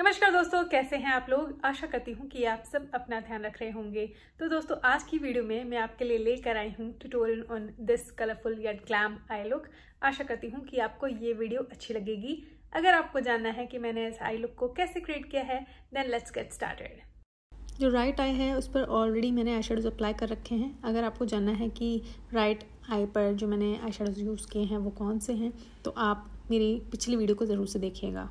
नमस्कार दोस्तों कैसे हैं आप लोग आशा करती हूँ कि आप सब अपना ध्यान रख रहे होंगे तो दोस्तों आज की वीडियो में मैं आपके लिए लेकर आई हूँ ट्यूटोरियल ऑन दिस कलरफुल या ग्लैम आई लुक आशा करती हूँ कि आपको ये वीडियो अच्छी लगेगी अगर आपको जानना है कि मैंने इस आई लुक को कैसे क्रिएट किया है देन लेट्स गेट स्टार्टेड जो राइट आई है उस पर ऑलरेडी मैंने आई शेडोज़ अप्लाई कर रखे हैं अगर आपको जानना है कि राइट आई पर जो मैंने आई शेडोज़ यूज़ किए हैं वो कौन से हैं तो आप मेरी पिछली वीडियो को ज़रूर से देखिएगा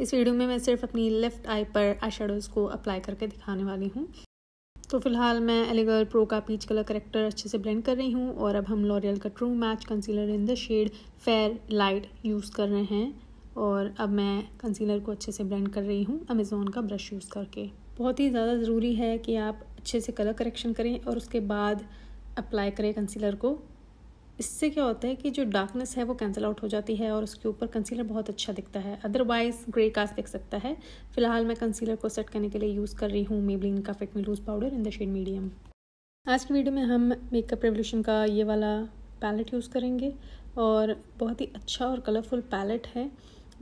इस वीडियो में मैं सिर्फ अपनी लेफ़्ट आई पर आई शेडोज़ को अप्लाई करके दिखाने वाली हूँ तो फिलहाल मैं एलिगर प्रो का पीच कलर करेक्टर अच्छे से ब्लेंड कर रही हूँ और अब हम लॉरियल का true match concealer in the shade fair light use कर रहे हैं और अब मैं कंसीलर को अच्छे से ब्लेंड कर रही हूँ अमेज़ोन का ब्रश यूज़ करके बहुत ही ज़्यादा ज़रूरी है कि आप अच्छे से कलर करेक्शन करें और उसके बाद अप्लाई करें कंसीलर को इससे क्या होता है कि जो डार्कनेस है वो कैंसिल आउट हो जाती है और उसके ऊपर कंसीलर बहुत अच्छा दिखता है अदरवाइज ग्रे कास्ट दिख सकता है फिलहाल मैं कंसीलर को सेट करने के लिए यूज़ कर रही हूँ मेबलिन का fit me loose powder in the shade medium आज की वीडियो में हम मेकअप रेवोल्यूशन का ये वाला पैलेट यूज़ करेंगे और बहुत ही अच्छा और कलरफुल पैलेट है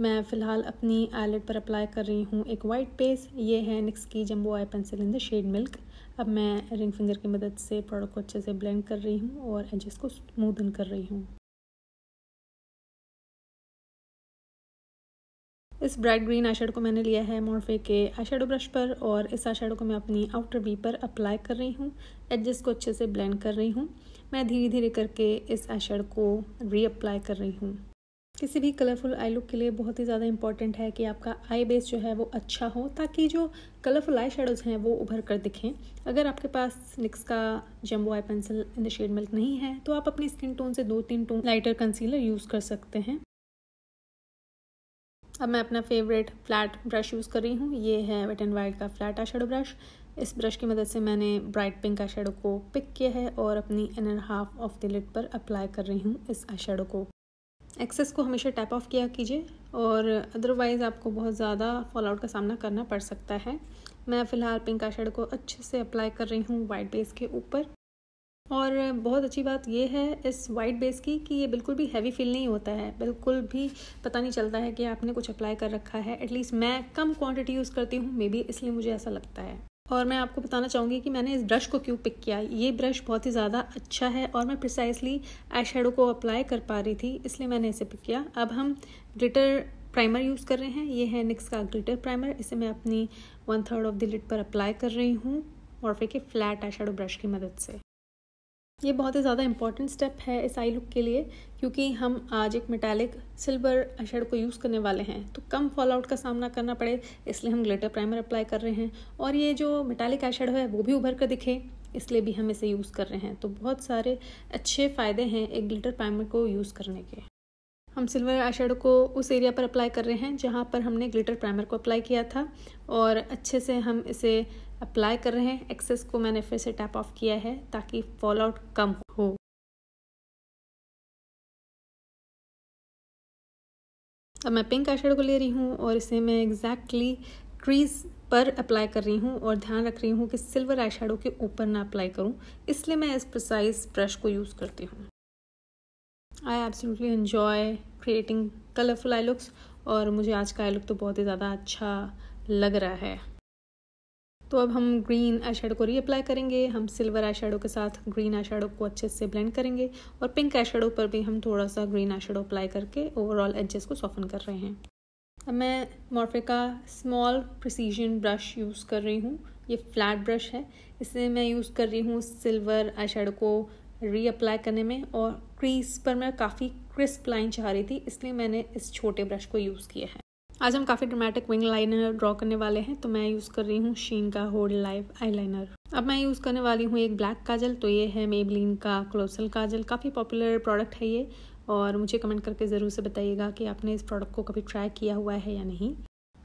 मैं फ़िलहाल अपनी आईलेट पर अप्लाई कर रही हूँ एक वाइट पेस ये है निक्स की jumbo eye pencil in the shade milk अब मैं रिंग फिंगर की मदद से प्रोडक्ट को अच्छे से ब्लेंड कर रही हूँ और एजेस को स्मूदन कर रही हूँ इस ब्राइट ग्रीन आई को मैंने लिया है मोरफे के आई ब्रश पर और इस आई को मैं अपनी आउटर बी पर अप्लाई कर रही हूँ एडजस्ट को अच्छे से ब्लेंड कर रही हूँ मैं धीरे धीरे करके इस आई को रीअप्लाई कर रही हूँ किसी भी कलरफुल आई लुक के लिए बहुत ही ज़्यादा इंपॉर्टेंट है कि आपका आई बेस जो है वो अच्छा हो ताकि जो कलरफुल आई शेडोज़ हैं वो उभर कर दिखें अगर आपके पास निक्स का jumbo eye pencil in the shade milk नहीं है तो आप अपनी स्किन टोन से दो तीन टोन लाइटर कंसीलर यूज़ कर सकते हैं अब मैं अपना फेवरेट फ्लैट ब्रश यूज़ कर रही हूँ ये है वेट एंड वाइट का फ्लैट आई ब्रश इस ब्रश की मदद से मैंने ब्राइट पिंक आई को पिक किया है और अपनी inner half of the lid पर अप्लाई कर रही हूँ इस आई को एक्सेस को हमेशा टैप ऑफ किया कीजिए और अदरवाइज़ आपको बहुत ज़्यादा आउट का सामना करना पड़ सकता है मैं फ़िलहाल पिंक आई को अच्छे से अप्लाई कर रही हूँ वाइट बेस के ऊपर और बहुत अच्छी बात यह है इस वाइट बेस की कि ये बिल्कुल भी हैवी फील नहीं होता है बिल्कुल भी पता नहीं चलता है कि आपने कुछ अप्लाई कर रखा है एटलीस्ट मैं कम क्वांटिटी यूज़ करती हूँ मे बी इसलिए मुझे ऐसा लगता है और मैं आपको बताना चाहूँगी कि मैंने इस ब्रश को क्यों पिक किया ये ब्रश बहुत ही ज़्यादा अच्छा है और मैं प्रिसाइसली आई को अप्लाई कर पा रही थी इसलिए मैंने इसे पिक किया अब हम ग्लिटर प्राइमर यूज़ कर रहे हैं ये है निक्स का ग्लिटर प्राइमर इसे मैं अपनी one third of the lid पर अप्लाई कर रही हूँ और फिर के फ्लैट आई ब्रश की मदद से ये बहुत ही ज़्यादा इंपॉर्टेंट स्टेप है इस आई लुक के लिए क्योंकि हम आज एक मेटालिक सिल्वर अशर को यूज़ करने वाले हैं तो कम फॉल आउट का सामना करना पड़े इसलिए हम ग्लिटर प्राइमर अप्लाई कर रहे हैं और ये जो मेटालिक एशड है वो भी उभर कर दिखे इसलिए भी हम इसे यूज़ कर रहे हैं तो बहुत सारे अच्छे फ़ायदे हैं एक ग्लिटर प्राइमर को यूज़ करने के हम सिल्वर आई को उस एरिया पर अप्लाई कर रहे हैं जहाँ पर हमने ग्लिटर प्राइमर को अप्लाई किया था और अच्छे से हम इसे अप्लाई कर रहे हैं एक्सेस को मैंने फिर से टैप ऑफ किया है ताकि फॉल आउट कम हो अब मैं पिंक आई को ले रही हूँ और इसे मैं एग्जैक्टली क्रीज पर अप्लाई कर रही हूँ और ध्यान रख रही हूँ कि सिल्वर आई के ऊपर ना अप्लाई करूँ इसलिए मैं इस प्रिसाइज ब्रश को यूज़ करती हूँ I absolutely enjoy creating colourful eye looks और मुझे आज का आई लुक तो बहुत ही ज़्यादा अच्छा लग रहा है तो अब हम ग्रीन आई को रीअप्लाई करेंगे हम सिल्वर आई के साथ ग्रीन आई को अच्छे से ब्लेंड करेंगे और पिंक आई पर भी हम थोड़ा सा ग्रीन आई अप्लाई करके ओवरऑल एडजस्ट को सॉफन कर रहे हैं अब मैं मॉर्फे का स्मॉल प्रिसीजन ब्रश यूज़ कर रही हूँ ये फ्लैट ब्रश है इसे मैं यूज़ कर रही हूँ सिल्वर आई को रीअप्लाई करने में और क्रीज पर मैं काफ़ी क्रिस्प लाइन चाह रही थी इसलिए मैंने इस छोटे ब्रश को यूज़ किया है आज हम काफ़ी ड्रामेटिक विंग लाइनर ड्रॉ करने वाले हैं तो मैं यूज़ कर रही हूँ शीन का होल्ड लाइव आईलाइनर अब मैं यूज़ करने वाली हूँ एक ब्लैक काजल तो ये है मेबलिन का क्लोसल काजल काफ़ी पॉपुलर प्रोडक्ट है ये और मुझे कमेंट करके ज़रूर से बताइएगा कि आपने इस प्रोडक्ट को कभी ट्राई किया हुआ है या नहीं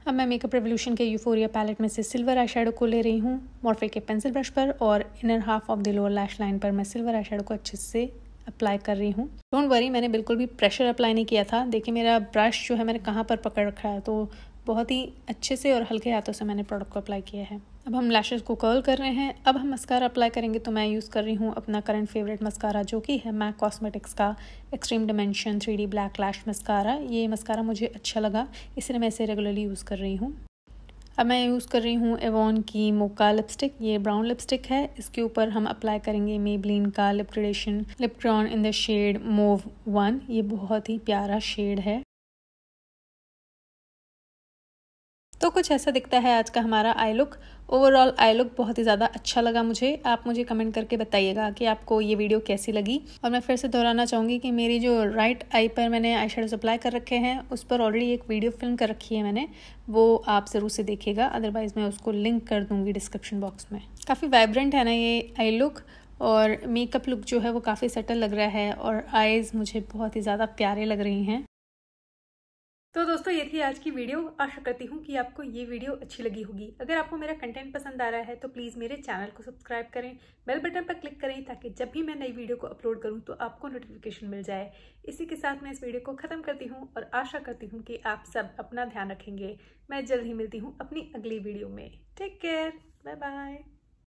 अब मैं मेकअप रेवोल्यूशन के यूफोरिया पैलेट में से सिल्वर आई को ले रही हूँ मॉर्फे के पेंसिल ब्रश पर और inner half of the lower lash line पर मैं सिल्वर आई को अच्छे से अप्लाई कर रही हूँ डोंट वरी मैंने बिल्कुल भी प्रेशर अप्लाई नहीं किया था देखिए मेरा ब्रश जो है मैंने कहाँ पर पकड़ रखा है तो बहुत ही अच्छे से और हल्के हाथों से मैंने प्रोडक्ट को अप्लाई किया है अब हम लैशेज को कर्ल कर रहे हैं अब हम मस्कारा अप्लाई करेंगे तो मैं यूज़ कर रही हूँ अपना करंट फेवरेट मस्कारा जो कि है मैक कॉस्मेटिक्स का extreme dimension three black lash mascara ये मस्कारा मुझे अच्छा लगा इसलिए मैं इसे रेगुलरली यूज़ कर रही हूँ अब मैं यूज़ कर रही हूँ एवॉन की मोका लिपस्टिक ये ब्राउन लिपस्टिक है इसके ऊपर हम अप्लाई करेंगे मेबलिन का lip gradation lip crayon in the shade mauve one ये बहुत ही प्यारा शेड है तो कुछ ऐसा दिखता है आज का हमारा eye look overall eye look बहुत ही ज़्यादा अच्छा लगा मुझे आप मुझे कमेंट करके बताइएगा कि आपको ये वीडियो कैसी लगी और मैं फिर से दोहराना चाहूँगी कि मेरी जो राइट आई पर मैंने आई शेडोज अप्लाई कर रखे हैं उस पर ऑलरेडी एक वीडियो फिल्म कर रखी है मैंने वो आप ज़रूर से देखेगा अदरवाइज़ मैं उसको लिंक कर दूँगी डिस्क्रिप्शन बॉक्स में काफ़ी वाइब्रेंट है ना ये आई लुक और मेकअप लुक जो है वो काफ़ी सटल लग रहा है और आइज़ मुझे बहुत ही ज़्यादा प्यारे लग रही हैं तो दोस्तों ये थी आज की वीडियो आशा करती हूँ कि आपको ये वीडियो अच्छी लगी होगी अगर आपको मेरा कंटेंट पसंद आ रहा है तो प्लीज़ मेरे चैनल को सब्सक्राइब करें बेल बटन पर क्लिक करें ताकि जब भी मैं नई वीडियो को अपलोड करूँ तो आपको नोटिफिकेशन मिल जाए इसी के साथ मैं इस वीडियो को ख़त्म करती हूँ और आशा करती हूँ कि आप सब अपना ध्यान रखेंगे मैं जल्द ही मिलती हूँ अपनी अगली वीडियो में टेक केयर बाय बाय